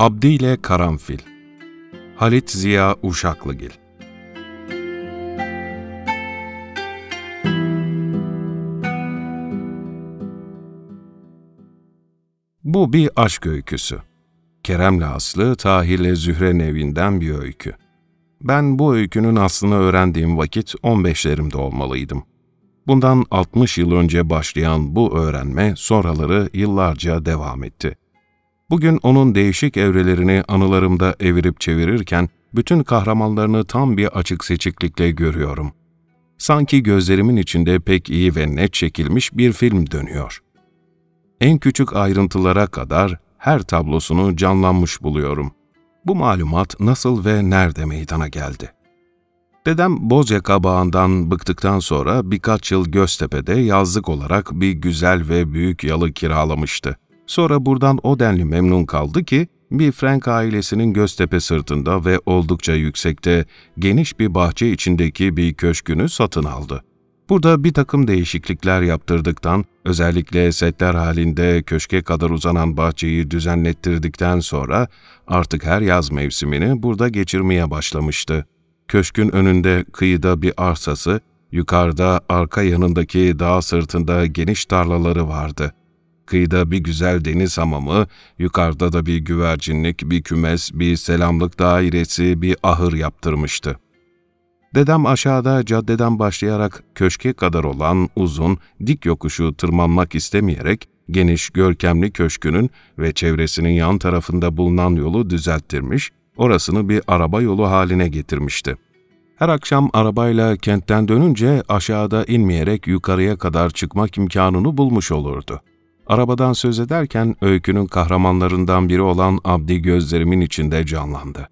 Abdi ile Karanfil Halit Ziya Uşaklıgil Bu bir aşk öyküsü. Kerem'le Aslı, Tahir'le Zühre nevinden bir öykü. Ben bu öykünün aslını öğrendiğim vakit 15'lerimde olmalıydım. Bundan 60 yıl önce başlayan bu öğrenme sonraları yıllarca devam etti. Bugün onun değişik evrelerini anılarımda evirip çevirirken bütün kahramanlarını tam bir açık seçiklikle görüyorum. Sanki gözlerimin içinde pek iyi ve net çekilmiş bir film dönüyor. En küçük ayrıntılara kadar her tablosunu canlanmış buluyorum. Bu malumat nasıl ve nerede meydana geldi? Dedem Bozyaka bağından bıktıktan sonra birkaç yıl Göztepe'de yazlık olarak bir güzel ve büyük yalı kiralamıştı. Sonra buradan o denli memnun kaldı ki bir Frank ailesinin Göztepe sırtında ve oldukça yüksekte geniş bir bahçe içindeki bir köşkünü satın aldı. Burada bir takım değişiklikler yaptırdıktan, özellikle setler halinde köşke kadar uzanan bahçeyi düzenlettirdikten sonra artık her yaz mevsimini burada geçirmeye başlamıştı. Köşkün önünde kıyıda bir arsası, yukarıda arka yanındaki dağ sırtında geniş tarlaları vardı.'' kıyıda bir güzel deniz hamamı, yukarıda da bir güvercinlik, bir kümes, bir selamlık dairesi, bir ahır yaptırmıştı. Dedem aşağıda caddeden başlayarak köşke kadar olan uzun, dik yokuşu tırmanmak istemeyerek geniş, görkemli köşkünün ve çevresinin yan tarafında bulunan yolu düzelttirmiş, orasını bir araba yolu haline getirmişti. Her akşam arabayla kentten dönünce aşağıda inmeyerek yukarıya kadar çıkmak imkanını bulmuş olurdu. Arabadan söz ederken öykünün kahramanlarından biri olan Abdi gözlerimin içinde canlandı.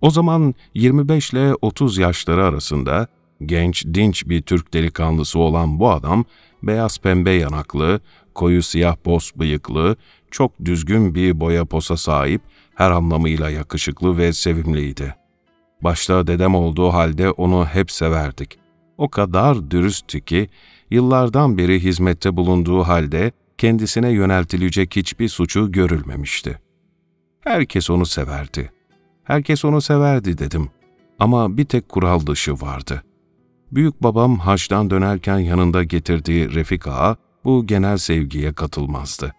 O zaman 25 ile 30 yaşları arasında genç, dinç bir Türk delikanlısı olan bu adam, beyaz pembe yanaklı, koyu siyah boz bıyıklı, çok düzgün bir boya posa sahip, her anlamıyla yakışıklı ve sevimliydi. Başta dedem olduğu halde onu hep severdik. O kadar dürüsttü ki, yıllardan beri hizmette bulunduğu halde kendisine yöneltilecek hiçbir suçu görülmemişti. Herkes onu severdi. Herkes onu severdi dedim. Ama bir tek kural dışı vardı. Büyük babam haçtan dönerken yanında getirdiği Refik Ağa bu genel sevgiye katılmazdı.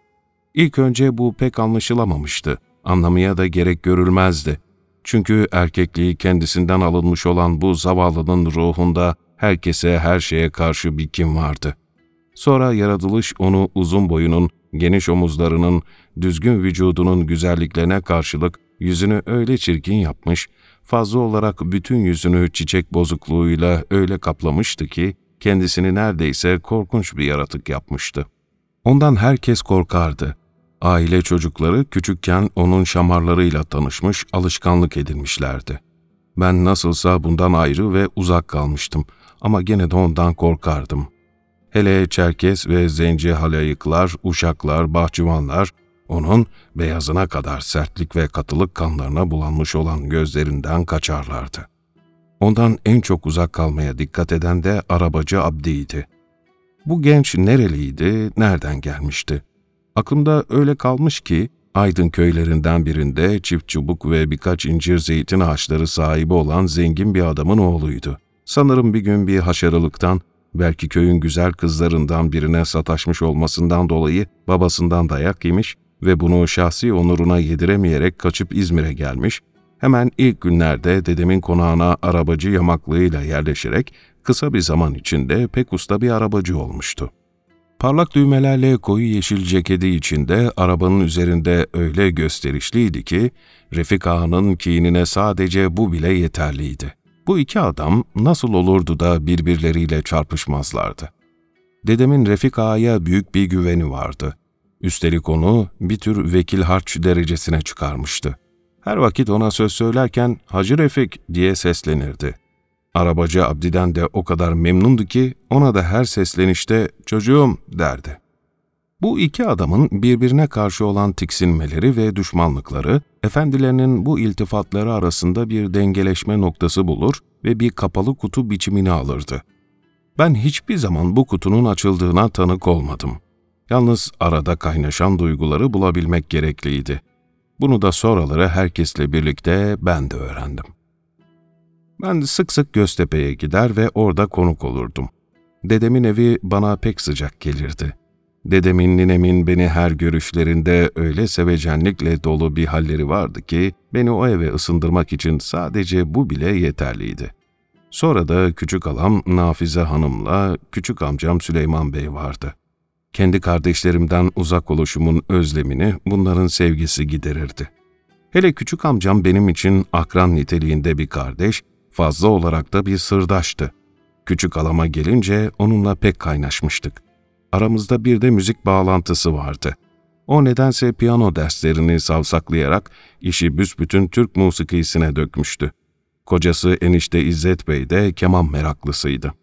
İlk önce bu pek anlaşılamamıştı. Anlamaya da gerek görülmezdi. Çünkü erkekliği kendisinden alınmış olan bu zavallının ruhunda herkese her şeye karşı bir kim vardı.'' Sonra yaratılış onu uzun boyunun, geniş omuzlarının, düzgün vücudunun güzelliklerine karşılık yüzünü öyle çirkin yapmış, fazla olarak bütün yüzünü çiçek bozukluğuyla öyle kaplamıştı ki kendisini neredeyse korkunç bir yaratık yapmıştı. Ondan herkes korkardı. Aile çocukları küçükken onun şamarlarıyla tanışmış, alışkanlık edinmişlerdi. Ben nasılsa bundan ayrı ve uzak kalmıştım ama gene de ondan korkardım.'' Hele Çerkes ve Zenci halayıklar, uşaklar, bahçıvanlar onun beyazına kadar sertlik ve katılık kanlarına bulanmış olan gözlerinden kaçarlardı. Ondan en çok uzak kalmaya dikkat eden de arabacı Abdi'ydi. Bu genç nereliydi, nereden gelmişti? Aklımda öyle kalmış ki Aydın köylerinden birinde çift çubuk ve birkaç incir zeytin ağaçları sahibi olan zengin bir adamın oğluydu. Sanırım bir gün bir haşarılıktan belki köyün güzel kızlarından birine sataşmış olmasından dolayı babasından dayak yemiş ve bunu şahsi onuruna yediremeyerek kaçıp İzmir'e gelmiş, hemen ilk günlerde dedemin konağına arabacı yamaklığıyla yerleşerek kısa bir zaman içinde pek usta bir arabacı olmuştu. Parlak düğmelerle koyu yeşil ceketi içinde arabanın üzerinde öyle gösterişliydi ki Refik Ağa'nın kinine sadece bu bile yeterliydi. Bu iki adam nasıl olurdu da birbirleriyle çarpışmazlardı? Dedemin Refik Ağa'ya büyük bir güveni vardı. Üstelik onu bir tür vekil harç derecesine çıkarmıştı. Her vakit ona söz söylerken Hacı Refik diye seslenirdi. Arabacı Abdi'den de o kadar memnundu ki ona da her seslenişte çocuğum derdi. Bu iki adamın birbirine karşı olan tiksinmeleri ve düşmanlıkları, efendilerinin bu iltifatları arasında bir dengeleşme noktası bulur ve bir kapalı kutu biçimini alırdı. Ben hiçbir zaman bu kutunun açıldığına tanık olmadım. Yalnız arada kaynaşan duyguları bulabilmek gerekliydi. Bunu da sonraları herkesle birlikte ben de öğrendim. Ben sık sık Göztepe'ye gider ve orada konuk olurdum. Dedemin evi bana pek sıcak gelirdi.'' Dedemin, ninemin beni her görüşlerinde öyle sevecenlikle dolu bir halleri vardı ki beni o eve ısındırmak için sadece bu bile yeterliydi. Sonra da küçük alam Nafize Hanım'la küçük amcam Süleyman Bey vardı. Kendi kardeşlerimden uzak oluşumun özlemini bunların sevgisi giderirdi. Hele küçük amcam benim için akran niteliğinde bir kardeş, fazla olarak da bir sırdaştı. Küçük alama gelince onunla pek kaynaşmıştık aramızda bir de müzik bağlantısı vardı. O nedense piyano derslerini savsaklayarak işi büsbütün Türk musikisine dökmüştü. Kocası enişte İzzet Bey de keman meraklısıydı.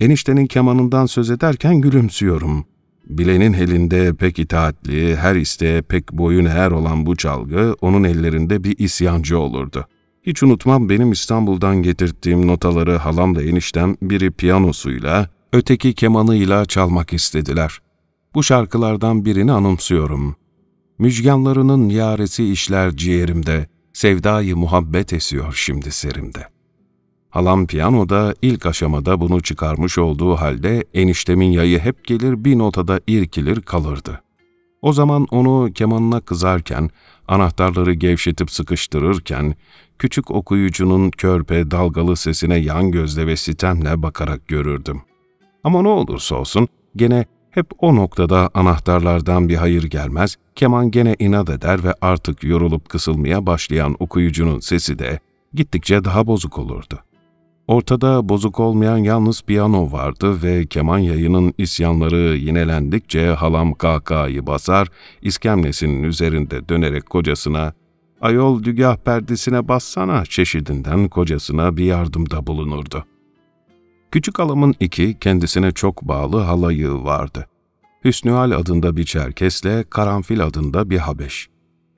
Eniştenin kemanından söz ederken gülümsüyorum. Bilenin elinde pek itaatli, her isteğe pek boyun eğer olan bu çalgı onun ellerinde bir isyancı olurdu. Hiç unutmam benim İstanbul'dan getirttiğim notaları halamla eniştem biri piyanosuyla, öteki kemanıyla çalmak istediler. Bu şarkılardan birini anımsıyorum. Müjganlarının yaresi işler ciğerimde, sevdayı muhabbet esiyor şimdi serimde. Halam piyanoda ilk aşamada bunu çıkarmış olduğu halde eniştemin yayı hep gelir bir notada irkilir kalırdı. O zaman onu kemanına kızarken, anahtarları gevşetip sıkıştırırken, küçük okuyucunun körpe dalgalı sesine yan gözle ve sitemle bakarak görürdüm.'' Ama ne olursa olsun gene hep o noktada anahtarlardan bir hayır gelmez, keman gene inat eder ve artık yorulup kısılmaya başlayan okuyucunun sesi de gittikçe daha bozuk olurdu. Ortada bozuk olmayan yalnız piyano vardı ve keman yayının isyanları yinelendikçe halam kahkahayı basar, iskemlesinin üzerinde dönerek kocasına ''Ayol dügah perdesine bassana'' çeşidinden kocasına bir yardımda bulunurdu.'' Küçük alımın iki kendisine çok bağlı halayı vardı. Hüsnühal adında bir Çerkesle Karanfil adında bir Habeş.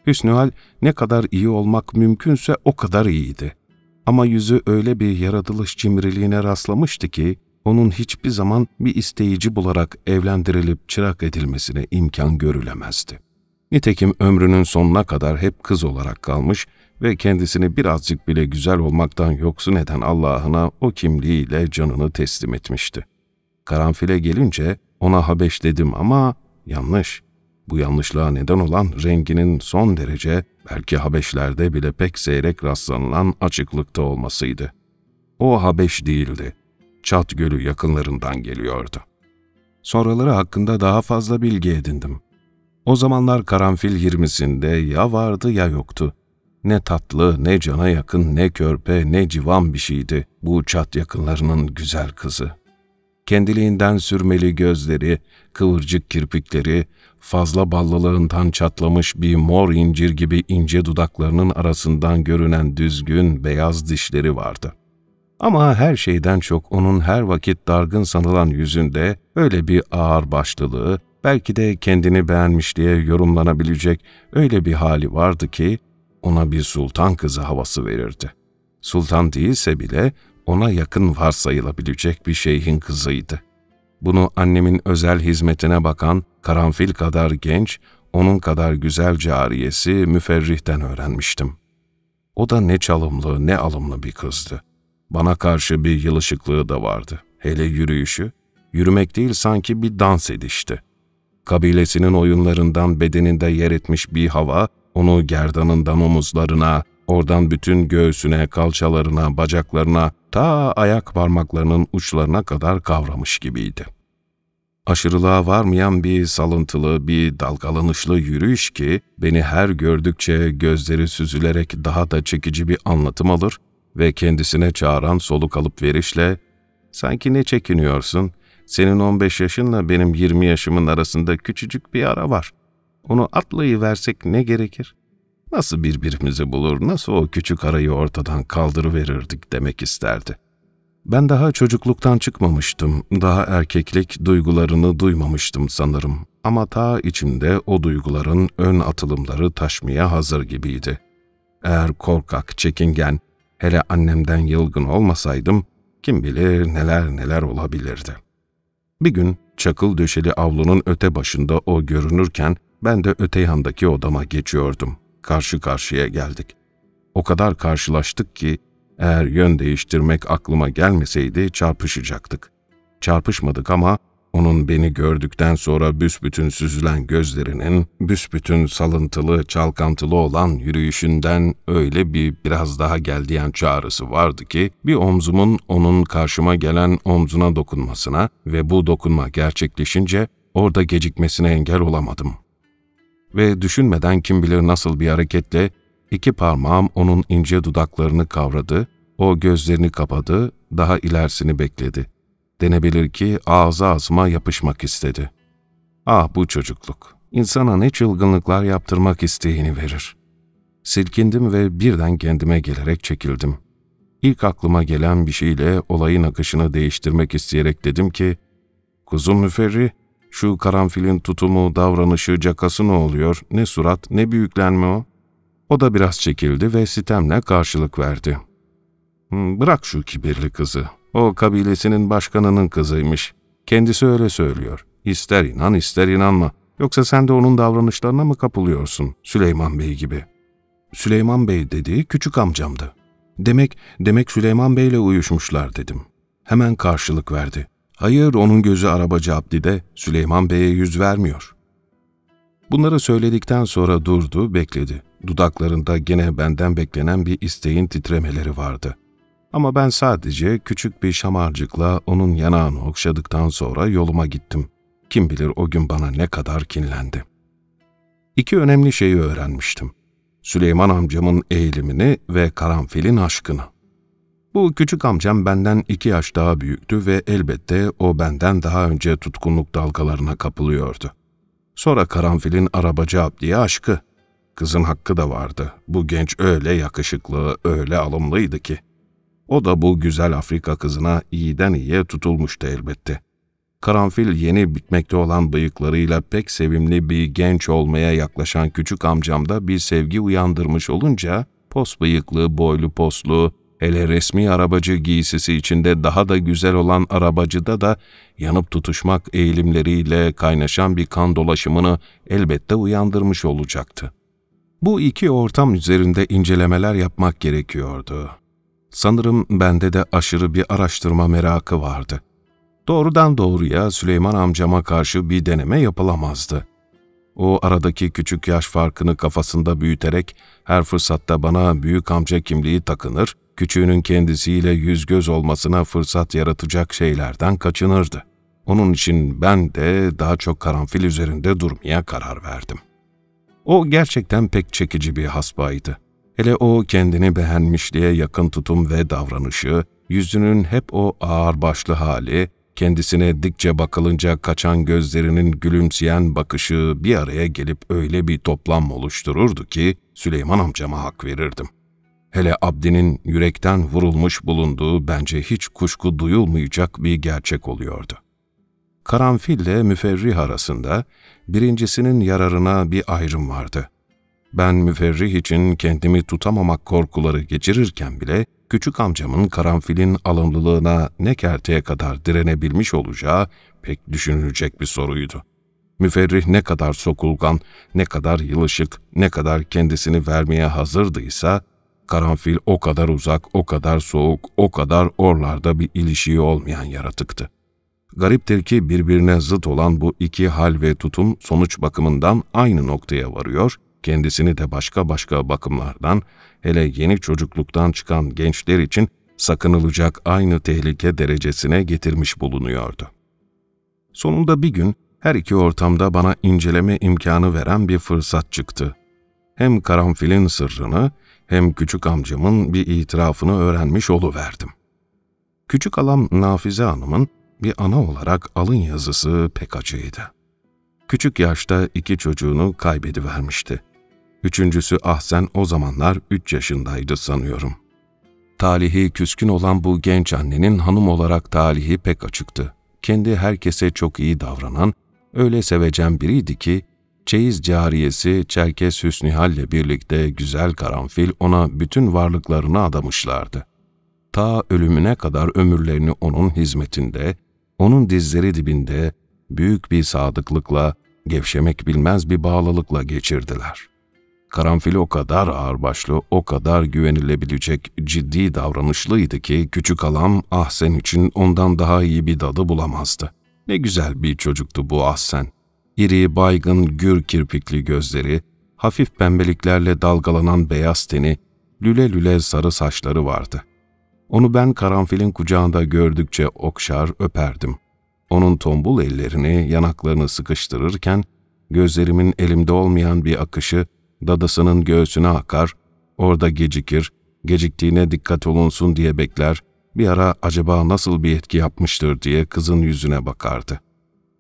Hüsnühal ne kadar iyi olmak mümkünse o kadar iyiydi. Ama yüzü öyle bir yaratılış cimriliğine rastlamıştı ki onun hiçbir zaman bir isteyici bularak evlendirilip çırak edilmesine imkan görülemezdi. Nitekim ömrünün sonuna kadar hep kız olarak kalmış ve kendisini birazcık bile güzel olmaktan yoksun eden Allah'ına o kimliğiyle canını teslim etmişti. Karanfile gelince ona dedim ama yanlış. Bu yanlışlığa neden olan renginin son derece belki Habeşlerde bile pek seyrek rastlanılan açıklıkta olmasıydı. O Habeş değildi. Çat Gölü yakınlarından geliyordu. Sonraları hakkında daha fazla bilgi edindim. O zamanlar karanfil 20'sinde ya vardı ya yoktu. Ne tatlı, ne cana yakın, ne körpe, ne civan bir şeydi bu çat yakınlarının güzel kızı. Kendiliğinden sürmeli gözleri, kıvırcık kirpikleri, fazla ballılığından çatlamış bir mor incir gibi ince dudaklarının arasından görünen düzgün beyaz dişleri vardı. Ama her şeyden çok onun her vakit dargın sanılan yüzünde öyle bir ağır başlılığı, belki de kendini beğenmiş diye yorumlanabilecek öyle bir hali vardı ki ona bir sultan kızı havası verirdi. Sultan değilse bile ona yakın varsayılabilecek bir şeyhin kızıydı. Bunu annemin özel hizmetine bakan karanfil kadar genç, onun kadar güzel cariyesi müferrihten öğrenmiştim. O da ne çalımlı ne alımlı bir kızdı. Bana karşı bir yılışıklığı da vardı. Hele yürüyüşü, yürümek değil sanki bir dans edişti. Kabilesinin oyunlarından bedeninde yer etmiş bir hava onu gerdanından omuzlarına, oradan bütün göğsüne, kalçalarına, bacaklarına, ta ayak parmaklarının uçlarına kadar kavramış gibiydi. Aşırılığa varmayan bir salıntılı, bir dalgalanışlı yürüyüş ki beni her gördükçe gözleri süzülerek daha da çekici bir anlatım alır ve kendisine çağıran soluk alıp verişle ''Sanki ne çekiniyorsun? Senin 15 yaşınla benim 20 yaşımın arasında küçücük bir ara var.'' onu atlayıversek ne gerekir? Nasıl birbirimizi bulur, nasıl o küçük arayı ortadan kaldırıverirdik demek isterdi. Ben daha çocukluktan çıkmamıştım, daha erkeklik duygularını duymamıştım sanırım. Ama ta içimde o duyguların ön atılımları taşmaya hazır gibiydi. Eğer korkak, çekingen, hele annemden yılgın olmasaydım, kim bilir neler neler olabilirdi. Bir gün çakıl döşeli avlunun öte başında o görünürken ben de öte yandaki odama geçiyordum. Karşı karşıya geldik. O kadar karşılaştık ki eğer yön değiştirmek aklıma gelmeseydi çarpışacaktık. Çarpışmadık ama onun beni gördükten sonra büsbütün süzülen gözlerinin, büsbütün salıntılı, çalkantılı olan yürüyüşünden öyle bir biraz daha gel çağrısı vardı ki, bir omzumun onun karşıma gelen omzuna dokunmasına ve bu dokunma gerçekleşince orada gecikmesine engel olamadım.'' ve düşünmeden kim bilir nasıl bir hareketle iki parmağım onun ince dudaklarını kavradı, o gözlerini kapadı, daha ilerisini bekledi. Denebilir ki ağza ağzıma yapışmak istedi. Ah bu çocukluk, insana ne çılgınlıklar yaptırmak isteğini verir. Silkindim ve birden kendime gelerek çekildim. İlk aklıma gelen bir şeyle olayın akışını değiştirmek isteyerek dedim ki, ''Kuzum müferri, şu karanfilin tutumu, davranışı, cakası ne oluyor? Ne surat, ne büyüklenme o? O da biraz çekildi ve sitemle karşılık verdi. Hmm, bırak şu kibirli kızı. O kabilesinin başkanının kızıymış. Kendisi öyle söylüyor. İster inan ister inanma. Yoksa sen de onun davranışlarına mı kapılıyorsun Süleyman Bey gibi? Süleyman Bey dediği küçük amcamdı. Demek, demek Süleyman Bey'le uyuşmuşlar dedim. Hemen karşılık verdi. Hayır, onun gözü arabacı Abdi'de, Süleyman Bey'e yüz vermiyor. Bunları söyledikten sonra durdu, bekledi. Dudaklarında gene benden beklenen bir isteğin titremeleri vardı. Ama ben sadece küçük bir şamarcıkla onun yanağını okşadıktan sonra yoluma gittim. Kim bilir o gün bana ne kadar kinlendi. İki önemli şeyi öğrenmiştim. Süleyman amcamın eğilimini ve karanfilin aşkını. Bu küçük amcam benden iki yaş daha büyüktü ve elbette o benden daha önce tutkunluk dalgalarına kapılıyordu. Sonra Karanfil'in arabacı Abdi'ye aşkı. Kızın hakkı da vardı. Bu genç öyle yakışıklı, öyle alımlıydı ki. O da bu güzel Afrika kızına iyiden iyiye tutulmuştu elbette. Karanfil yeni bitmekte olan bıyıklarıyla pek sevimli bir genç olmaya yaklaşan küçük amcamda bir sevgi uyandırmış olunca pos bıyıklı, boylu poslu, Hele resmi arabacı giysisi içinde daha da güzel olan arabacıda da yanıp tutuşmak eğilimleriyle kaynaşan bir kan dolaşımını elbette uyandırmış olacaktı. Bu iki ortam üzerinde incelemeler yapmak gerekiyordu. Sanırım bende de aşırı bir araştırma merakı vardı. Doğrudan doğruya Süleyman amcama karşı bir deneme yapılamazdı. O aradaki küçük yaş farkını kafasında büyüterek her fırsatta bana büyük amca kimliği takınır, küçüğünün kendisiyle yüz göz olmasına fırsat yaratacak şeylerden kaçınırdı. Onun için ben de daha çok karanfil üzerinde durmaya karar verdim. O gerçekten pek çekici bir hasbaydı. Hele o kendini beğenmişliğe yakın tutum ve davranışı, yüzünün hep o ağırbaşlı hali, kendisine dikçe bakılınca kaçan gözlerinin gülümseyen bakışı bir araya gelip öyle bir toplam oluştururdu ki Süleyman amcama hak verirdim. Hele Abdi'nin yürekten vurulmuş bulunduğu bence hiç kuşku duyulmayacak bir gerçek oluyordu. Karanfil ile müferrih arasında birincisinin yararına bir ayrım vardı. Ben müferrih için kendimi tutamamak korkuları geçirirken bile küçük amcamın karanfilin alımlılığına ne kerteye kadar direnebilmiş olacağı pek düşünülecek bir soruydu. Müferrih ne kadar sokulgan, ne kadar yılışık, ne kadar kendisini vermeye hazırdıysa Karanfil o kadar uzak, o kadar soğuk, o kadar orlarda bir ilişiği olmayan yaratıktı. Gariptir ki birbirine zıt olan bu iki hal ve tutum sonuç bakımından aynı noktaya varıyor, kendisini de başka başka bakımlardan, hele yeni çocukluktan çıkan gençler için sakınılacak aynı tehlike derecesine getirmiş bulunuyordu. Sonunda bir gün her iki ortamda bana inceleme imkanı veren bir fırsat çıktı. Hem karanfilin sırrını hem küçük amcamın bir itirafını öğrenmiş oluverdim. Küçük alam Nafize Hanım'ın bir ana olarak alın yazısı pek acıydı. Küçük yaşta iki çocuğunu kaybedivermişti. Üçüncüsü Ahsen o zamanlar üç yaşındaydı sanıyorum. Talihi küskün olan bu genç annenin hanım olarak talihi pek açıktı. Kendi herkese çok iyi davranan, öyle sevecen biriydi ki Çeyiz cariyesi Çerkes Hüsnü Hal'le birlikte güzel karanfil ona bütün varlıklarını adamışlardı. Ta ölümüne kadar ömürlerini onun hizmetinde, onun dizleri dibinde büyük bir sadıklıkla, gevşemek bilmez bir bağlılıkla geçirdiler. Karanfil o kadar ağırbaşlı, o kadar güvenilebilecek ciddi davranışlıydı ki küçük alam Ahsen için ondan daha iyi bir dadı bulamazdı. Ne güzel bir çocuktu bu Ahsen. İri baygın, gür kirpikli gözleri, hafif pembeliklerle dalgalanan beyaz teni, lüle lüle sarı saçları vardı. Onu ben karanfilin kucağında gördükçe okşar, öperdim. Onun tombul ellerini, yanaklarını sıkıştırırken, gözlerimin elimde olmayan bir akışı dadasının göğsüne akar, orada gecikir, geciktiğine dikkat olunsun diye bekler, bir ara acaba nasıl bir etki yapmıştır diye kızın yüzüne bakardı.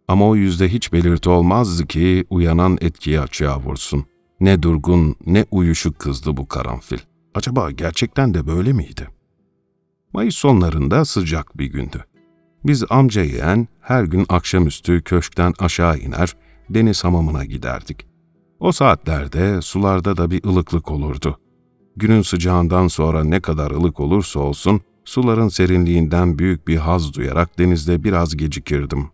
Ama o yüzde hiç belirti olmazdı ki uyanan etkiyi açığa vursun. Ne durgun ne uyuşuk kızdı bu karanfil. Acaba gerçekten de böyle miydi? Mayıs sonlarında sıcak bir gündü. Biz amca yeğen her gün akşamüstü köşkten aşağı iner, deniz hamamına giderdik. O saatlerde sularda da bir ılıklık olurdu. Günün sıcağından sonra ne kadar ılık olursa olsun, suların serinliğinden büyük bir haz duyarak denizde biraz gecikirdim.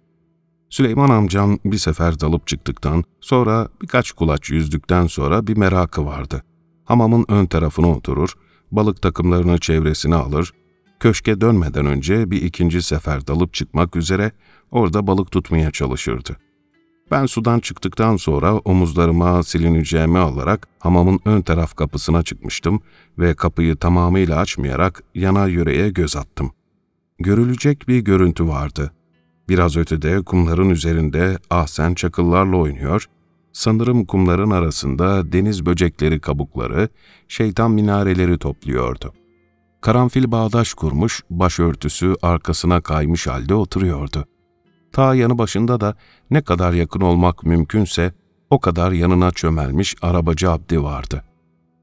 Süleyman amcam bir sefer dalıp çıktıktan sonra birkaç kulaç yüzdükten sonra bir merakı vardı. Hamamın ön tarafına oturur, balık takımlarını çevresine alır, köşke dönmeden önce bir ikinci sefer dalıp çıkmak üzere orada balık tutmaya çalışırdı. Ben sudan çıktıktan sonra omuzlarıma silineceğimi alarak hamamın ön taraf kapısına çıkmıştım ve kapıyı tamamıyla açmayarak yana yüreğe göz attım. Görülecek bir görüntü vardı.'' Biraz ötede kumların üzerinde ahsen çakıllarla oynuyor, sanırım kumların arasında deniz böcekleri kabukları, şeytan minareleri topluyordu. Karanfil bağdaş kurmuş, başörtüsü arkasına kaymış halde oturuyordu. Ta yanı başında da ne kadar yakın olmak mümkünse o kadar yanına çömelmiş arabacı Abdi vardı.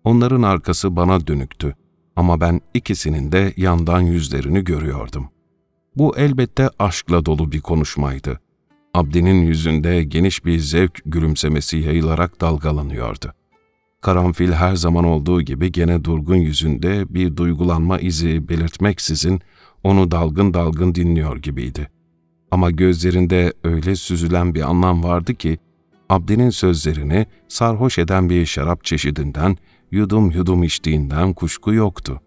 Onların arkası bana dönüktü ama ben ikisinin de yandan yüzlerini görüyordum.'' Bu elbette aşkla dolu bir konuşmaydı. Abdi'nin yüzünde geniş bir zevk gülümsemesi yayılarak dalgalanıyordu. Karanfil her zaman olduğu gibi gene durgun yüzünde bir duygulanma izi belirtmeksizin onu dalgın dalgın dinliyor gibiydi. Ama gözlerinde öyle süzülen bir anlam vardı ki, Abdi'nin sözlerini sarhoş eden bir şarap çeşidinden, yudum yudum içtiğinden kuşku yoktu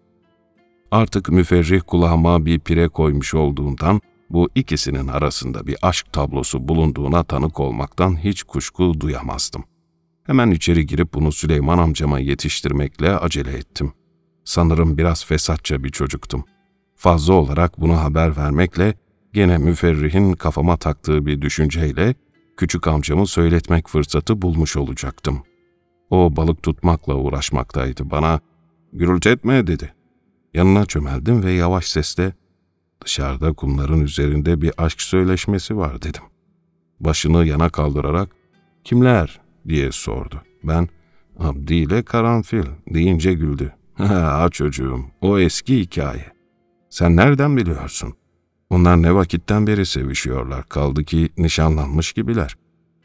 artık müferrih kulağıma bir pire koymuş olduğundan bu ikisinin arasında bir aşk tablosu bulunduğuna tanık olmaktan hiç kuşku duyamazdım. Hemen içeri girip bunu Süleyman amcama yetiştirmekle acele ettim. Sanırım biraz fesatça bir çocuktum. Fazla olarak bunu haber vermekle gene müferrihin kafama taktığı bir düşünceyle küçük amcamı söyletmek fırsatı bulmuş olacaktım. O balık tutmakla uğraşmaktaydı bana. Gürültü etme dedi. Yanına çömeldim ve yavaş sesle dışarıda kumların üzerinde bir aşk söyleşmesi var dedim. Başını yana kaldırarak kimler diye sordu. Ben Abdi ile karanfil deyince güldü. Ha çocuğum o eski hikaye. Sen nereden biliyorsun? Onlar ne vakitten beri sevişiyorlar. Kaldı ki nişanlanmış gibiler.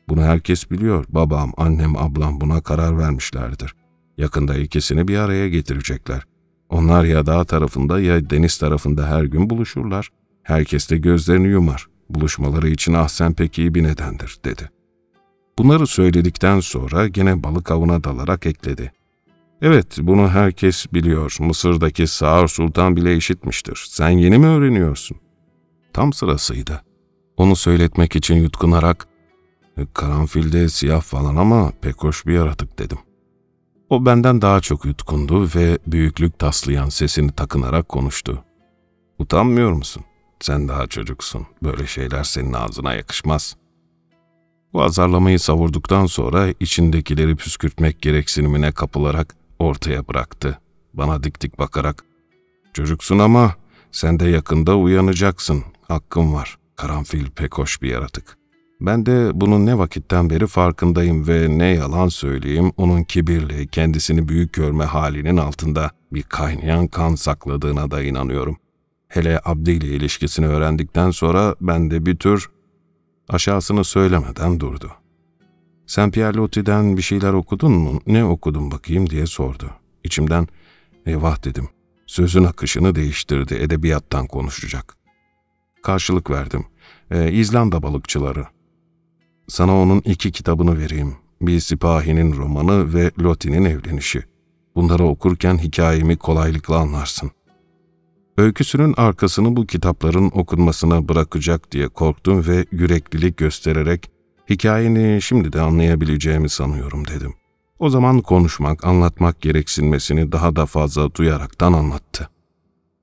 Bunu herkes biliyor. Babam, annem, ablam buna karar vermişlerdir. Yakında ikisini bir araya getirecekler.'' Onlar ya dağ tarafında ya deniz tarafında her gün buluşurlar. Herkes de gözlerini yumar. Buluşmaları için ahsen pek iyi bir nedendir, dedi. Bunları söyledikten sonra gene balık avına dalarak ekledi. Evet, bunu herkes biliyor. Mısır'daki Sağır Sultan bile işitmiştir. Sen yeni mi öğreniyorsun? Tam sırasıydı. Onu söyletmek için yutkunarak, e, karanfilde siyah falan ama pek hoş bir yaratık dedim. O benden daha çok yutkundu ve büyüklük taslayan sesini takınarak konuştu. Utanmıyor musun? Sen daha çocuksun. Böyle şeyler senin ağzına yakışmaz. Bu azarlamayı savurduktan sonra içindekileri püskürtmek gereksinimine kapılarak ortaya bıraktı. Bana dik dik bakarak, ''Çocuksun ama sen de yakında uyanacaksın. Hakkım var. Karanfil pek hoş bir yaratık. Ben de bunun ne vakitten beri farkındayım ve ne yalan söyleyeyim onun kibirli, kendisini büyük görme halinin altında bir kaynayan kan sakladığına da inanıyorum. Hele Abdi ile ilişkisini öğrendikten sonra ben de bir tür aşağısını söylemeden durdu. Sen Pierre Loti'den bir şeyler okudun mu, ne okudun bakayım diye sordu. İçimden eyvah dedim. Sözün akışını değiştirdi, edebiyattan konuşacak. Karşılık verdim. E, İzlanda balıkçıları.'' Sana onun iki kitabını vereyim. Bir sipahinin romanı ve Loti'nin evlenişi. Bunları okurken hikayemi kolaylıkla anlarsın. Öyküsünün arkasını bu kitapların okunmasına bırakacak diye korktum ve yüreklilik göstererek hikayeni şimdi de anlayabileceğimi sanıyorum dedim. O zaman konuşmak, anlatmak gereksinmesini daha da fazla duyaraktan anlattı.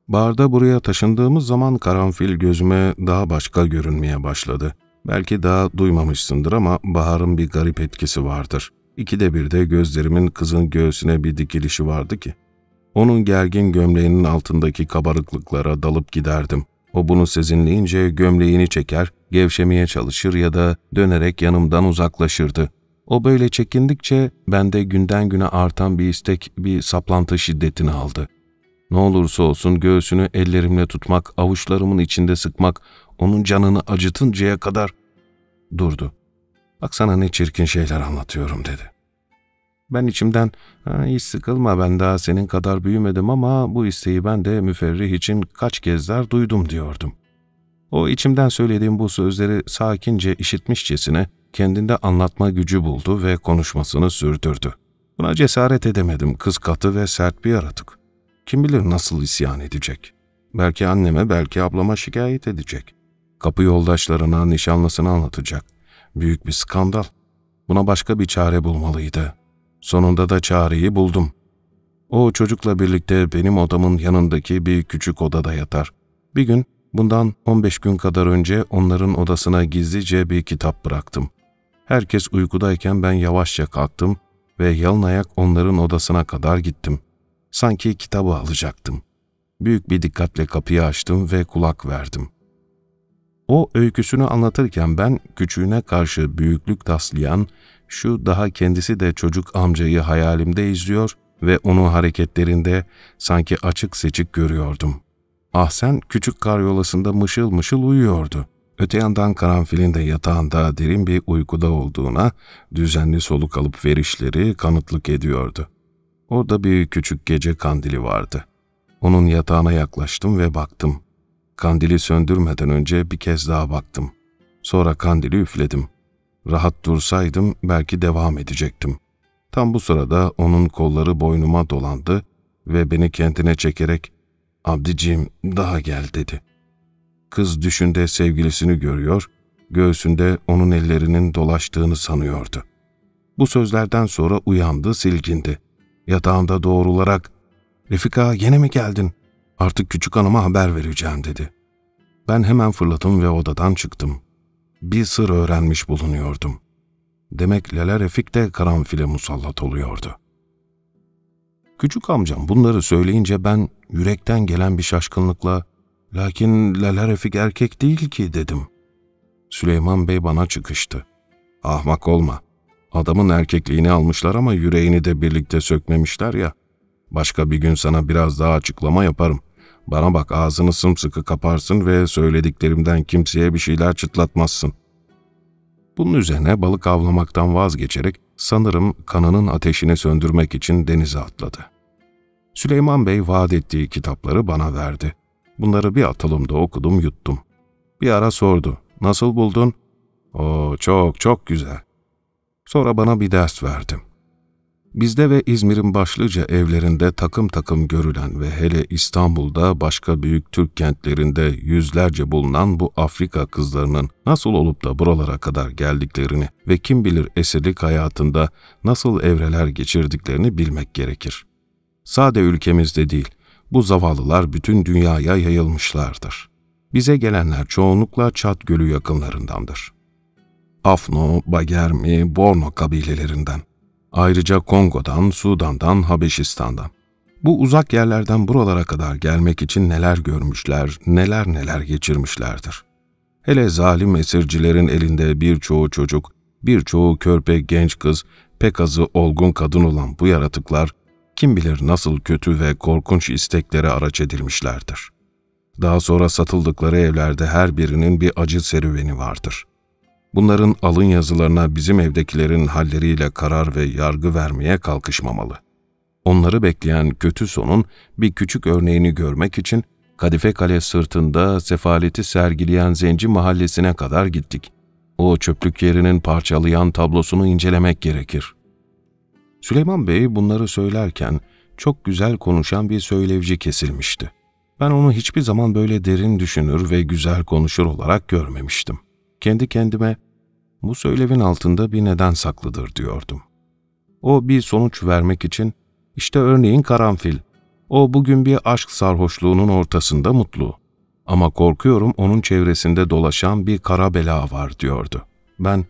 Barda buraya taşındığımız zaman karanfil gözüme daha başka görünmeye başladı. Belki daha duymamışsındır ama baharın bir garip etkisi vardır. İkide bir de gözlerimin kızın göğsüne bir dikilişi vardı ki. Onun gergin gömleğinin altındaki kabarıklıklara dalıp giderdim. O bunu sezinleyince gömleğini çeker, gevşemeye çalışır ya da dönerek yanımdan uzaklaşırdı. O böyle çekindikçe bende günden güne artan bir istek, bir saplantı şiddetini aldı. Ne olursa olsun göğsünü ellerimle tutmak, avuçlarımın içinde sıkmak, onun canını acıtıncaya kadar durdu. Bak sana ne çirkin şeyler anlatıyorum dedi. Ben içimden hiç sıkılma ben daha senin kadar büyümedim ama bu isteği ben de müferrih için kaç kezler duydum diyordum. O içimden söylediğim bu sözleri sakince işitmişçesine kendinde anlatma gücü buldu ve konuşmasını sürdürdü. Buna cesaret edemedim kız katı ve sert bir yaratık. Kim bilir nasıl isyan edecek. Belki anneme belki ablama şikayet edecek. Kapı yoldaşlarına, nişanlısını anlatacak. Büyük bir skandal. Buna başka bir çare bulmalıydı. Sonunda da çareyi buldum. O çocukla birlikte benim odamın yanındaki bir küçük odada yatar. Bir gün, bundan 15 gün kadar önce onların odasına gizlice bir kitap bıraktım. Herkes uykudayken ben yavaşça kalktım ve yalın ayak onların odasına kadar gittim. Sanki kitabı alacaktım. Büyük bir dikkatle kapıyı açtım ve kulak verdim. O öyküsünü anlatırken ben küçüğüne karşı büyüklük taslayan, şu daha kendisi de çocuk amcayı hayalimde izliyor ve onu hareketlerinde sanki açık seçik görüyordum. Ahsen küçük karyolasında mışıl mışıl uyuyordu. Öte yandan karanfilin de yatağında derin bir uykuda olduğuna düzenli soluk alıp verişleri kanıtlık ediyordu. Orada bir küçük gece kandili vardı. Onun yatağına yaklaştım ve baktım. Kandili söndürmeden önce bir kez daha baktım. Sonra kandili üfledim. Rahat dursaydım belki devam edecektim. Tam bu sırada onun kolları boynuma dolandı ve beni kendine çekerek ''Abdiciğim daha gel'' dedi. Kız düşünde sevgilisini görüyor, göğsünde onun ellerinin dolaştığını sanıyordu. Bu sözlerden sonra uyandı, silgindi. yatağında doğrularak ''Refika yine mi geldin?'' Artık küçük hanıma haber vereceğim dedi. Ben hemen fırladım ve odadan çıktım. Bir sır öğrenmiş bulunuyordum. Demek Lale Refik de karanfile musallat oluyordu. Küçük amcam bunları söyleyince ben yürekten gelen bir şaşkınlıkla ''Lakin Lale Refik erkek değil ki'' dedim. Süleyman Bey bana çıkıştı. ''Ahmak olma. Adamın erkekliğini almışlar ama yüreğini de birlikte sökmemişler ya. Başka bir gün sana biraz daha açıklama yaparım. Bana bak ağzını sımsıkı kaparsın ve söylediklerimden kimseye bir şeyler çıtlatmazsın. Bunun üzerine balık avlamaktan vazgeçerek sanırım kanının ateşini söndürmek için denize atladı. Süleyman Bey vaat ettiği kitapları bana verdi. Bunları bir atılımda okudum yuttum. Bir ara sordu. Nasıl buldun? Oo çok çok güzel. Sonra bana bir ders verdim. Bizde ve İzmir'in başlıca evlerinde takım takım görülen ve hele İstanbul'da başka büyük Türk kentlerinde yüzlerce bulunan bu Afrika kızlarının nasıl olup da buralara kadar geldiklerini ve kim bilir esirlik hayatında nasıl evreler geçirdiklerini bilmek gerekir. Sade ülkemizde değil, bu zavallılar bütün dünyaya yayılmışlardır. Bize gelenler çoğunlukla Çat Gölü yakınlarındandır. Afno, Bagermi, Borno kabilelerinden.'' Ayrıca Kongo'dan, Sudan'dan, Habeşistan'dan. Bu uzak yerlerden buralara kadar gelmek için neler görmüşler, neler neler geçirmişlerdir. Hele zalim esircilerin elinde birçoğu çocuk, birçoğu körpe genç kız, pek azı olgun kadın olan bu yaratıklar, kim bilir nasıl kötü ve korkunç isteklere araç edilmişlerdir. Daha sonra satıldıkları evlerde her birinin bir acı serüveni vardır.'' Bunların alın yazılarına bizim evdekilerin halleriyle karar ve yargı vermeye kalkışmamalı. Onları bekleyen kötü sonun bir küçük örneğini görmek için Kadife Kale sırtında sefaleti sergileyen Zenci mahallesine kadar gittik. O çöplük yerinin parçalayan tablosunu incelemek gerekir. Süleyman Bey bunları söylerken çok güzel konuşan bir söylevci kesilmişti. Ben onu hiçbir zaman böyle derin düşünür ve güzel konuşur olarak görmemiştim. Kendi kendime bu söylevin altında bir neden saklıdır diyordum. O bir sonuç vermek için işte örneğin karanfil. O bugün bir aşk sarhoşluğunun ortasında mutlu. Ama korkuyorum onun çevresinde dolaşan bir kara bela var diyordu. Ben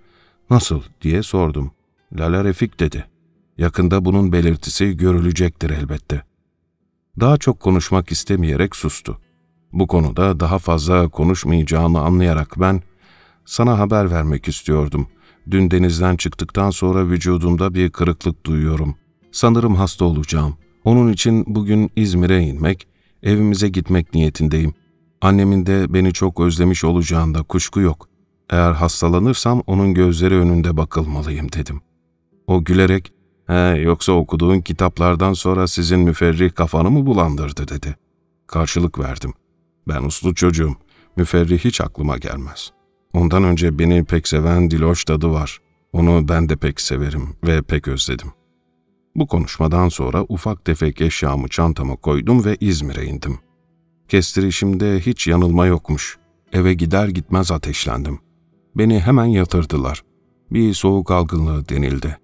nasıl diye sordum. Lala Refik dedi. Yakında bunun belirtisi görülecektir elbette. Daha çok konuşmak istemeyerek sustu. Bu konuda daha fazla konuşmayacağını anlayarak ben sana haber vermek istiyordum. Dün denizden çıktıktan sonra vücudumda bir kırıklık duyuyorum. Sanırım hasta olacağım. Onun için bugün İzmir'e inmek, evimize gitmek niyetindeyim. Annemin de beni çok özlemiş olacağında kuşku yok. Eğer hastalanırsam onun gözleri önünde bakılmalıyım dedim. O gülerek, he yoksa okuduğun kitaplardan sonra sizin müferrih kafanı mı bulandırdı dedi. Karşılık verdim. Ben uslu çocuğum, müferrih hiç aklıma gelmez. Ondan önce beni pek seven Diloş dadı var. Onu ben de pek severim ve pek özledim. Bu konuşmadan sonra ufak tefek eşyamı çantama koydum ve İzmir'e indim. Kestirişimde hiç yanılma yokmuş. Eve gider gitmez ateşlendim. Beni hemen yatırdılar. Bir soğuk algınlığı denildi.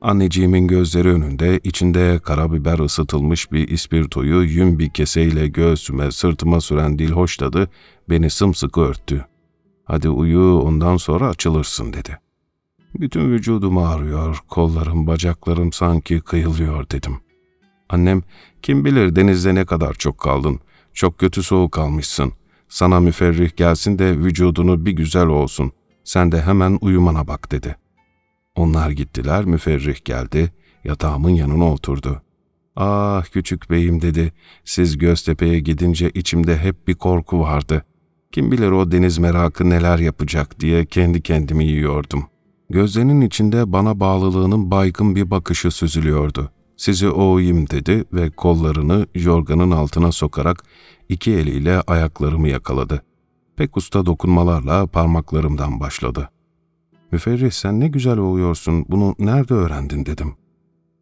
Anneciğimin gözleri önünde içinde karabiber ısıtılmış bir ispirtoyu yün bir keseyle göğsüme sırtıma süren dilhoş dadı beni sımsıkı örttü.'' Hadi uyu ondan sonra açılırsın dedi. Bütün vücudum ağrıyor, kollarım, bacaklarım sanki kıyılıyor dedim. Annem, kim bilir denizde ne kadar çok kaldın, çok kötü soğuk kalmışsın. Sana müferrih gelsin de vücudunu bir güzel olsun, sen de hemen uyumana bak dedi. Onlar gittiler, müferrih geldi, yatağımın yanına oturdu. Ah küçük beyim dedi, siz Göztepe'ye gidince içimde hep bir korku vardı. Kim bilir o deniz merakı neler yapacak diye kendi kendimi yiyordum. Gözlerinin içinde bana bağlılığının baygın bir bakışı süzülüyordu. Sizi oğuyum dedi ve kollarını yorganın altına sokarak iki eliyle ayaklarımı yakaladı. Pek usta dokunmalarla parmaklarımdan başladı. Müferrih sen ne güzel oğuyorsun bunu nerede öğrendin dedim.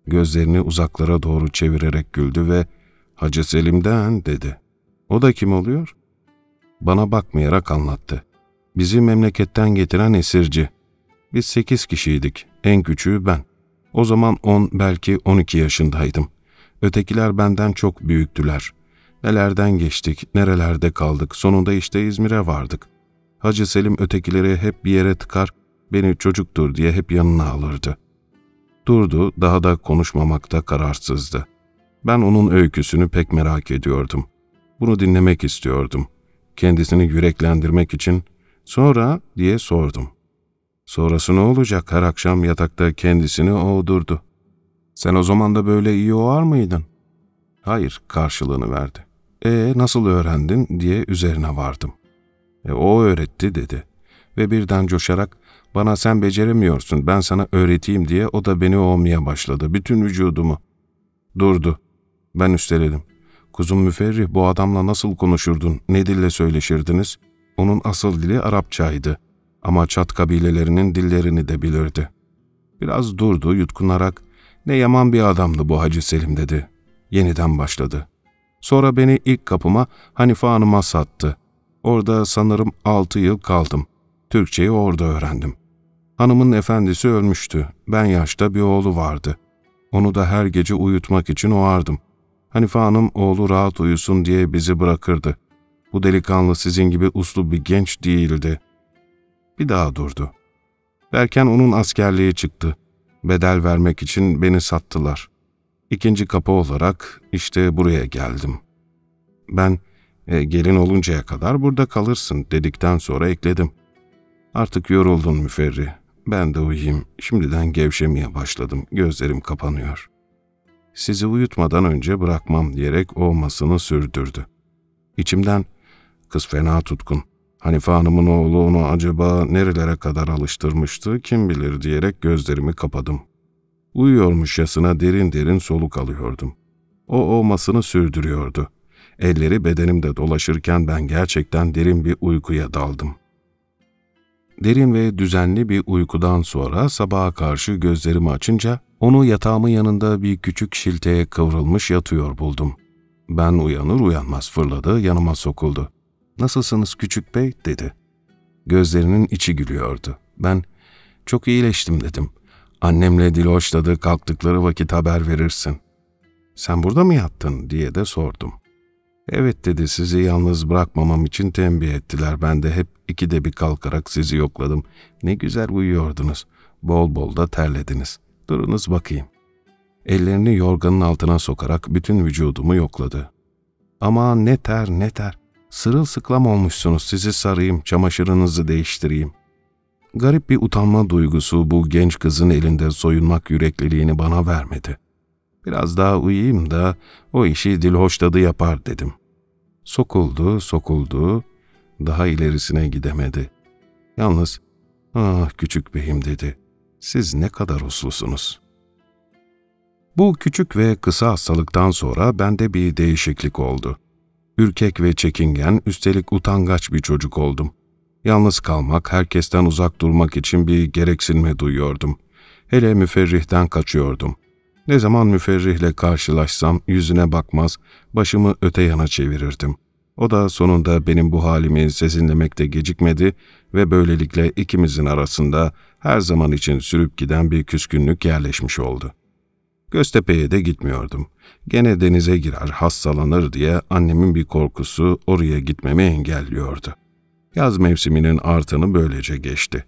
Gözlerini uzaklara doğru çevirerek güldü ve Hacı Selim'den dedi. O da kim oluyor? Bana bakmayarak anlattı. Bizi memleketten getiren esirci. Biz sekiz kişiydik. En küçüğü ben. O zaman on belki on iki yaşındaydım. Ötekiler benden çok büyüktüler. Nelerden geçtik, nerelerde kaldık, sonunda işte İzmir'e vardık. Hacı Selim ötekileri hep bir yere tıkar, beni çocuktur diye hep yanına alırdı. Durdu, daha da konuşmamakta kararsızdı. Ben onun öyküsünü pek merak ediyordum. Bunu dinlemek istiyordum kendisini yüreklendirmek için sonra diye sordum. Sonrası ne olacak her akşam yatakta kendisini oğdurdu. Sen o zaman da böyle iyi oğar mıydın? Hayır karşılığını verdi. E nasıl öğrendin diye üzerine vardım. E, o öğretti dedi ve birden coşarak bana sen beceremiyorsun ben sana öğreteyim diye o da beni olmaya başladı bütün vücudumu. Durdu. Ben üsteledim. Kuzum Müferrih bu adamla nasıl konuşurdun, ne dille söyleşirdiniz? Onun asıl dili Arapçaydı ama Çat kabilelerinin dillerini de bilirdi. Biraz durdu, yutkunarak ne yaman bir adamdı bu Hacı Selim dedi. Yeniden başladı. Sonra beni ilk kapıma Hanife Hanım'a sattı. Orada sanırım altı yıl kaldım. Türkçeyi orada öğrendim. Hanımın efendisi ölmüştü. Ben yaşta bir oğlu vardı. Onu da her gece uyutmak için oğardım. Hanife Hanım oğlu rahat uyusun diye bizi bırakırdı. Bu delikanlı sizin gibi uslu bir genç değildi. Bir daha durdu. Derken onun askerliği çıktı. Bedel vermek için beni sattılar. İkinci kapı olarak işte buraya geldim. Ben e, gelin oluncaya kadar burada kalırsın dedikten sonra ekledim. Artık yoruldun müferri. Ben de uyuyayım. Şimdiden gevşemeye başladım. Gözlerim kapanıyor.'' sizi uyutmadan önce bırakmam diyerek o masını sürdürdü. İçimden, kız fena tutkun. Hanife Hanım'ın oğlu onu acaba nerelere kadar alıştırmıştı kim bilir diyerek gözlerimi kapadım. Uyuyormuşçasına derin derin soluk alıyordum. O olmasını sürdürüyordu. Elleri bedenimde dolaşırken ben gerçekten derin bir uykuya daldım. Derin ve düzenli bir uykudan sonra sabaha karşı gözlerimi açınca onu yatağımın yanında bir küçük şilteye kıvrılmış yatıyor buldum. Ben uyanır uyanmaz fırladı, yanıma sokuldu. ''Nasılsınız küçük bey?'' dedi. Gözlerinin içi gülüyordu. Ben ''Çok iyileştim'' dedim. Annemle Diloş'ladı kalktıkları vakit haber verirsin. ''Sen burada mı yattın?'' diye de sordum. Evet dedi sizi yalnız bırakmamam için tembih ettiler. Ben de hep ikide bir kalkarak sizi yokladım. Ne güzel uyuyordunuz. Bol bol da terlediniz. Durunuz bakayım. Ellerini yorganın altına sokarak bütün vücudumu yokladı. Ama ne ter ne ter. Sırılsıklam olmuşsunuz sizi sarayım, çamaşırınızı değiştireyim. Garip bir utanma duygusu bu genç kızın elinde soyunmak yürekliliğini bana vermedi. Biraz daha uyuyayım da o işi dilhoş tadı yapar dedim. Sokuldu, sokuldu, daha ilerisine gidemedi. Yalnız, ah küçük beyim dedi siz ne kadar uslusunuz. Bu küçük ve kısa hastalıktan sonra bende bir değişiklik oldu. Ürkek ve çekingen, üstelik utangaç bir çocuk oldum. Yalnız kalmak, herkesten uzak durmak için bir gereksinme duyuyordum. Hele müferrihten kaçıyordum. Ne zaman müferrihle karşılaşsam yüzüne bakmaz, başımı öte yana çevirirdim.'' O da sonunda benim bu halimi sezinlemekte gecikmedi ve böylelikle ikimizin arasında her zaman için sürüp giden bir küskünlük yerleşmiş oldu. Göztepe'ye de gitmiyordum. Gene denize girer, hastalanır diye annemin bir korkusu oraya gitmemi engelliyordu. Yaz mevsiminin artanı böylece geçti.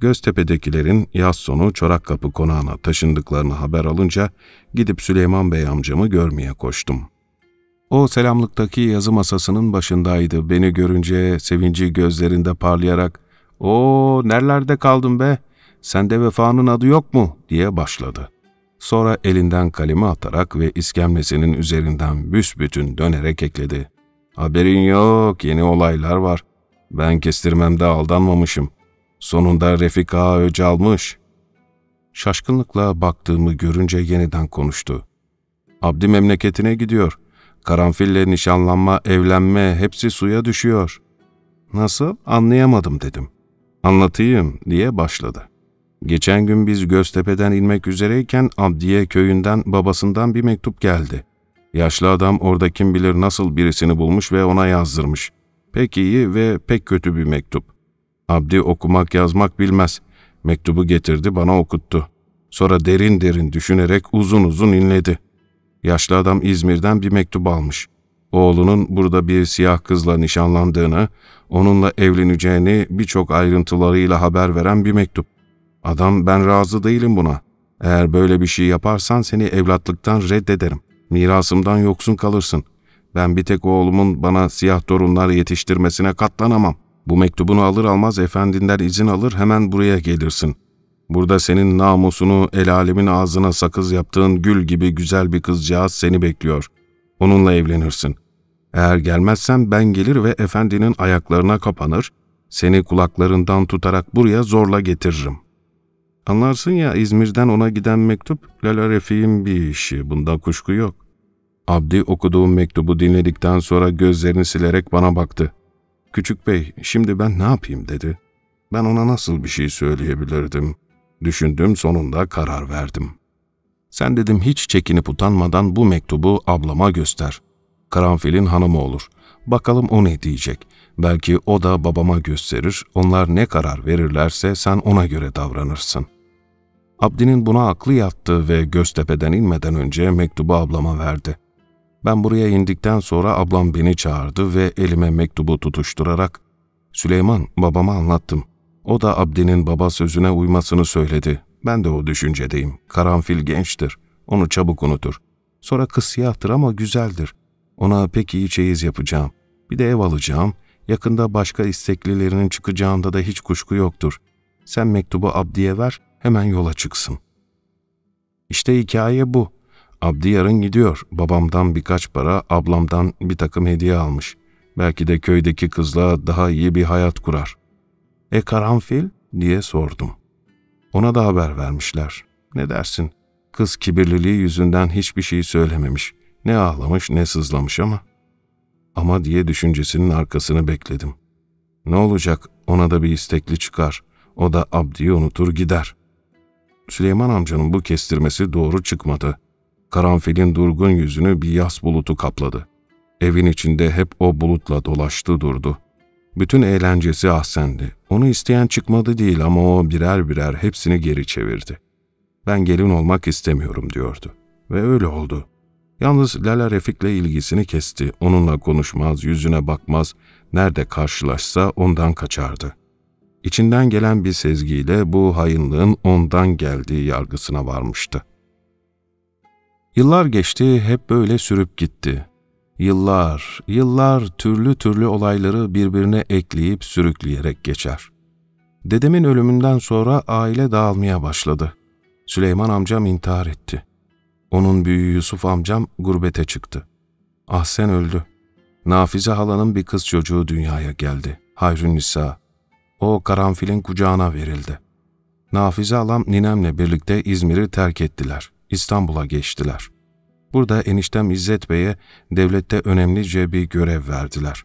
Göztepe'dekilerin yaz sonu Çorakkapı konağına taşındıklarını haber alınca gidip Süleyman Bey amcamı görmeye koştum. O selamlıktaki yazı masasının başındaydı. Beni görünce sevinci gözlerinde parlayarak ''Oo nerelerde kaldın be? sende vefanın adı yok mu diye başladı. Sonra elinden kalemi atarak ve iskemlesinin üzerinden büsbütün dönerek ekledi. Haberin yok, yeni olaylar var. Ben kestirmemde aldanmamışım. Sonunda Refik Ağa öc almış. Şaşkınlıkla baktığımı görünce yeniden konuştu. Abdi memleketine gidiyor. Karanfille nişanlanma, evlenme hepsi suya düşüyor. Nasıl anlayamadım dedim. Anlatayım diye başladı. Geçen gün biz Göztepe'den inmek üzereyken Abdiye köyünden babasından bir mektup geldi. Yaşlı adam orada kim bilir nasıl birisini bulmuş ve ona yazdırmış. Pek iyi ve pek kötü bir mektup. Abdi okumak yazmak bilmez. Mektubu getirdi bana okuttu. Sonra derin derin düşünerek uzun uzun inledi. Yaşlı adam İzmir'den bir mektup almış. Oğlunun burada bir siyah kızla nişanlandığını, onunla evleneceğini birçok ayrıntılarıyla haber veren bir mektup. Adam ben razı değilim buna. Eğer böyle bir şey yaparsan seni evlatlıktan reddederim. Mirasımdan yoksun kalırsın. Ben bir tek oğlumun bana siyah torunlar yetiştirmesine katlanamam. Bu mektubunu alır almaz efendinden izin alır hemen buraya gelirsin. Burada senin namusunu el alemin ağzına sakız yaptığın gül gibi güzel bir kızcağız seni bekliyor. Onunla evlenirsin. Eğer gelmezsen ben gelir ve efendinin ayaklarına kapanır, seni kulaklarından tutarak buraya zorla getiririm.'' Anlarsın ya İzmir'den ona giden mektup Lala Refik'in bir işi. Bundan kuşku yok. Abdi okuduğum mektubu dinledikten sonra gözlerini silerek bana baktı. Küçük bey şimdi ben ne yapayım dedi. Ben ona nasıl bir şey söyleyebilirdim? Düşündüm sonunda karar verdim. Sen dedim hiç çekinip utanmadan bu mektubu ablama göster. Karanfil'in hanımı olur. Bakalım o ne diyecek. Belki o da babama gösterir. Onlar ne karar verirlerse sen ona göre davranırsın.'' Abdi'nin buna aklı yattı ve Göztepe'den inmeden önce mektubu ablama verdi. Ben buraya indikten sonra ablam beni çağırdı ve elime mektubu tutuşturarak ''Süleyman, babama anlattım. O da Abdi'nin baba sözüne uymasını söyledi. Ben de o düşüncedeyim. Karanfil gençtir. Onu çabuk unutur. Sonra kız siyahtır ama güzeldir. Ona pek iyi çeyiz yapacağım. Bir de ev alacağım. Yakında başka isteklilerinin çıkacağında da hiç kuşku yoktur. Sen mektubu Abdi'ye ver.'' Hemen yola çıksın. İşte hikaye bu. Abdi yarın gidiyor. Babamdan birkaç para, ablamdan bir takım hediye almış. Belki de köydeki kızla daha iyi bir hayat kurar. E karanfil? diye sordum. Ona da haber vermişler. Ne dersin? Kız kibirliliği yüzünden hiçbir şey söylememiş. Ne ağlamış ne sızlamış ama. Ama diye düşüncesinin arkasını bekledim. Ne olacak ona da bir istekli çıkar. O da Abdi'yi unutur gider. Süleyman amcanın bu kestirmesi doğru çıkmadı. Karanfilin durgun yüzünü bir yas bulutu kapladı. Evin içinde hep o bulutla dolaştı durdu. Bütün eğlencesi Ahsen'di. Onu isteyen çıkmadı değil ama o birer birer hepsini geri çevirdi. Ben gelin olmak istemiyorum diyordu. Ve öyle oldu. Yalnız Lala Refik'le ilgisini kesti. Onunla konuşmaz, yüzüne bakmaz, nerede karşılaşsa ondan kaçardı. İçinden gelen bir sezgiyle bu hayınlığın ondan geldiği yargısına varmıştı. Yıllar geçti, hep böyle sürüp gitti. Yıllar, yıllar türlü türlü olayları birbirine ekleyip sürükleyerek geçer. Dedemin ölümünden sonra aile dağılmaya başladı. Süleyman amcam intihar etti. Onun büyüğü Yusuf amcam gurbete çıktı. Ahsen öldü. Nafize halanın bir kız çocuğu dünyaya geldi. Hayrün Nisa. O karanfilin kucağına verildi. Nafize alam ninemle birlikte İzmir'i terk ettiler. İstanbul'a geçtiler. Burada eniştem İzzet Bey'e devlette önemlice bir görev verdiler.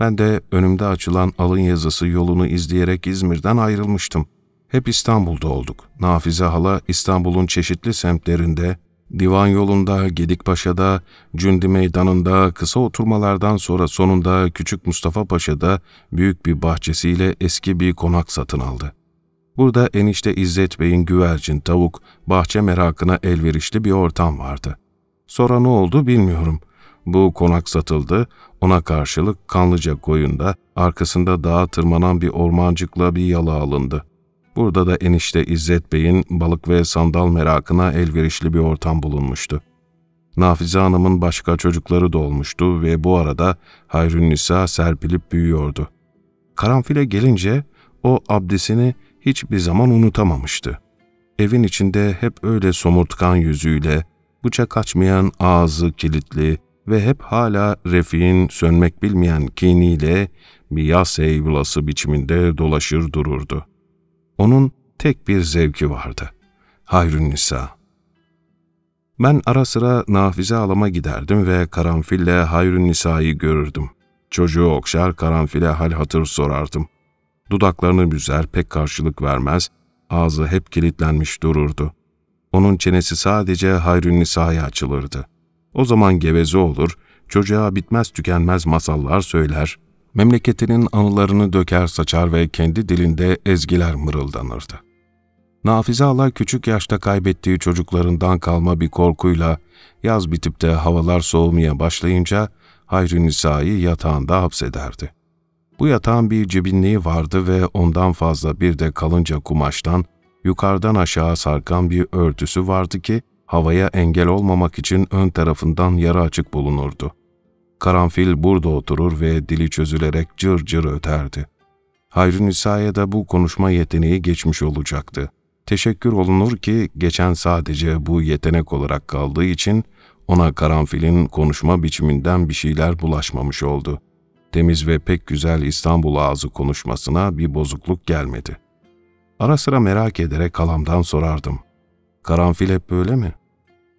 Ben de önümde açılan alın yazısı yolunu izleyerek İzmir'den ayrılmıştım. Hep İstanbul'da olduk. Nafize hala İstanbul'un çeşitli semtlerinde Divan yolunda, Gedikpaşa'da, Cündi meydanında, kısa oturmalardan sonra sonunda Küçük Mustafa Paşa'da büyük bir bahçesiyle eski bir konak satın aldı. Burada enişte İzzet Bey'in güvercin, tavuk, bahçe merakına elverişli bir ortam vardı. Sonra ne oldu bilmiyorum. Bu konak satıldı, ona karşılık Kanlıca koyunda arkasında dağa tırmanan bir ormancıkla bir yala alındı. Burada da enişte İzzet Bey'in balık ve sandal merakına elverişli bir ortam bulunmuştu. Nafize Hanım'ın başka çocukları da olmuştu ve bu arada Hayrünnisa serpilip büyüyordu. Karanfile gelince o abdesini hiçbir zaman unutamamıştı. Evin içinde hep öyle somurtkan yüzüyle, bıçak açmayan ağzı kilitli ve hep hala Refik'in sönmek bilmeyen kiniyle bir yas eyvulası biçiminde dolaşır dururdu. Onun tek bir zevki vardı. Hayrün Nisa. Ben ara sıra nafize alama giderdim ve karanfille Hayrün Nisa'yı görürdüm. Çocuğu okşar, karanfile hal hatır sorardım. Dudaklarını büzer, pek karşılık vermez, ağzı hep kilitlenmiş dururdu. Onun çenesi sadece Hayrün Nisa'ya açılırdı. O zaman geveze olur, çocuğa bitmez tükenmez masallar söyler, memleketinin anılarını döker saçar ve kendi dilinde ezgiler mırıldanırdı. Nafize Ala küçük yaşta kaybettiği çocuklarından kalma bir korkuyla yaz bitip de havalar soğumaya başlayınca Hayri Nisa'yı yatağında hapsederdi. Bu yatağın bir cebinliği vardı ve ondan fazla bir de kalınca kumaştan yukarıdan aşağı sarkan bir örtüsü vardı ki havaya engel olmamak için ön tarafından yarı açık bulunurdu. Karanfil burada oturur ve dili çözülerek cır cır öterdi. Hayri Nisa'ya da bu konuşma yeteneği geçmiş olacaktı. Teşekkür olunur ki geçen sadece bu yetenek olarak kaldığı için ona karanfilin konuşma biçiminden bir şeyler bulaşmamış oldu. Temiz ve pek güzel İstanbul ağzı konuşmasına bir bozukluk gelmedi. Ara sıra merak ederek halamdan sorardım. Karanfil hep böyle mi?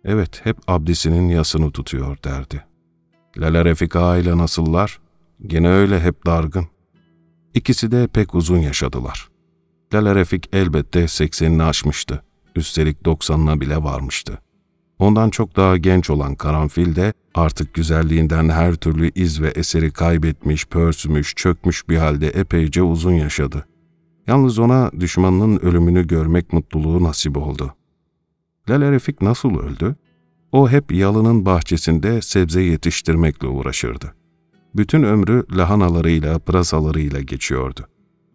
Evet, hep abdesinin yasını tutuyor derdi.'' Lala Refika ile nasıllar? Gene öyle hep dargın. İkisi de pek uzun yaşadılar. Lala Refik elbette 80'ini aşmıştı. Üstelik 90'ına bile varmıştı. Ondan çok daha genç olan Karanfil de artık güzelliğinden her türlü iz ve eseri kaybetmiş, pörsümüş, çökmüş bir halde epeyce uzun yaşadı. Yalnız ona düşmanının ölümünü görmek mutluluğu nasip oldu. Lala Refik nasıl öldü? O hep yalının bahçesinde sebze yetiştirmekle uğraşırdı. Bütün ömrü lahanalarıyla, pırasalarıyla geçiyordu.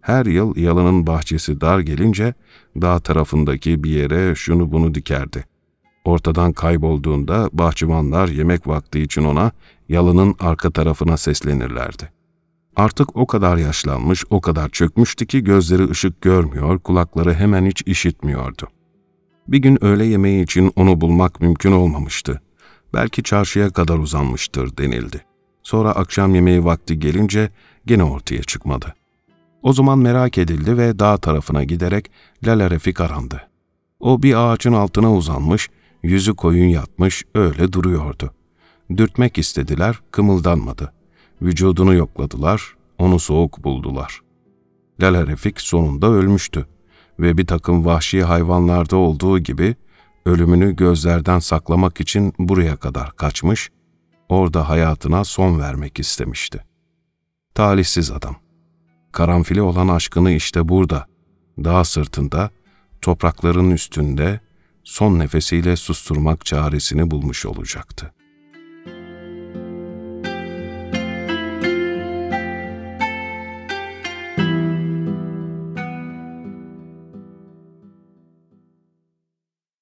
Her yıl yalının bahçesi dar gelince dağ tarafındaki bir yere şunu bunu dikerdi. Ortadan kaybolduğunda bahçıvanlar yemek vakti için ona yalının arka tarafına seslenirlerdi. Artık o kadar yaşlanmış, o kadar çökmüştü ki gözleri ışık görmüyor, kulakları hemen hiç işitmiyordu. Bir gün öğle yemeği için onu bulmak mümkün olmamıştı. Belki çarşıya kadar uzanmıştır denildi. Sonra akşam yemeği vakti gelince gene ortaya çıkmadı. O zaman merak edildi ve dağ tarafına giderek Lala Refik arandı. O bir ağaçın altına uzanmış, yüzü koyun yatmış, öyle duruyordu. Dürtmek istediler, kımıldanmadı. Vücudunu yokladılar, onu soğuk buldular. Lala Refik sonunda ölmüştü ve bir takım vahşi hayvanlarda olduğu gibi ölümünü gözlerden saklamak için buraya kadar kaçmış, orada hayatına son vermek istemişti. Talihsiz adam. Karanfili olan aşkını işte burada, dağ sırtında, toprakların üstünde, son nefesiyle susturmak çaresini bulmuş olacaktı.